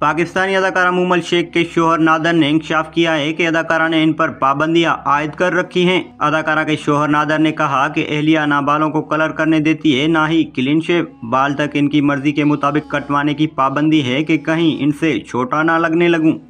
पाकिस्तानी अदाकारा मुमल शेख के शोहर नादर ने इंकशाफ किया है कि अदाकारा ने इन पर पाबंदियां आयद कर रखी हैं अदाकारा के शोहर नादर ने कहा कि एहलिया ना बालों को कलर करने देती है ना ही क्लीन शेव बाल तक इनकी मर्जी के मुताबिक कटवाने की पाबंदी है कि कहीं इनसे छोटा ना लगने लगूं